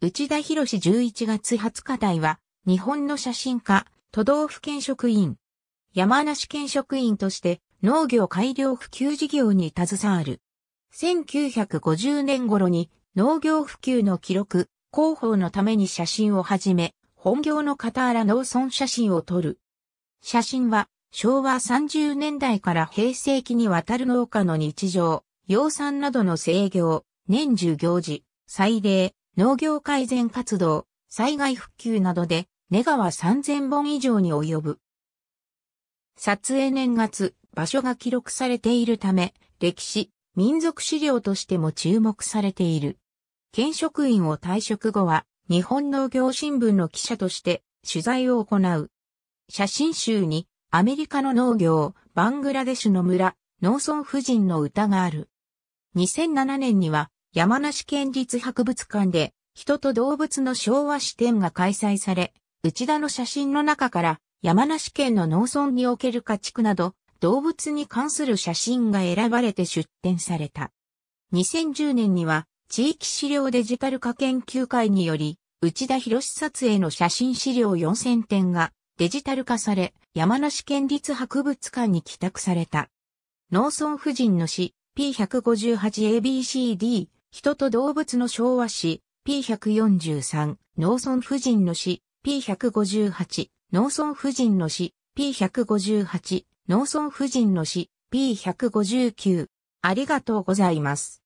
内田博士11月20日台は、日本の写真家、都道府県職員。山梨県職員として農業改良普及事業に携わる。1950年頃に農業普及の記録、広報のために写真をはじめ、本業の傍ら農村写真を撮る。写真は昭和30年代から平成期にわたる農家の日常、養蚕などの制業、年中行事、祭礼、農業改善活動、災害復旧などで、ネガは3000本以上に及ぶ。撮影年月、場所が記録されているため、歴史、民族資料としても注目されている。県職員を退職後は、日本農業新聞の記者として取材を行う。写真集に、アメリカの農業、バングラデシュの村、農村婦人の歌がある。2007年には、山梨県立博物館で、人と動物の昭和視点が開催され、内田の写真の中から、山梨県の農村における家畜など、動物に関する写真が選ばれて出展された。2010年には、地域資料デジタル化研究会により、内田博撮影の写真資料4000点がデジタル化され、山梨県立博物館に寄託された。農村婦人の死 P158ABCD 人と動物の昭和史 P143、農村婦人の詩 P158、農村婦人の詩 P158、農村婦人の詩 P159。ありがとうございます。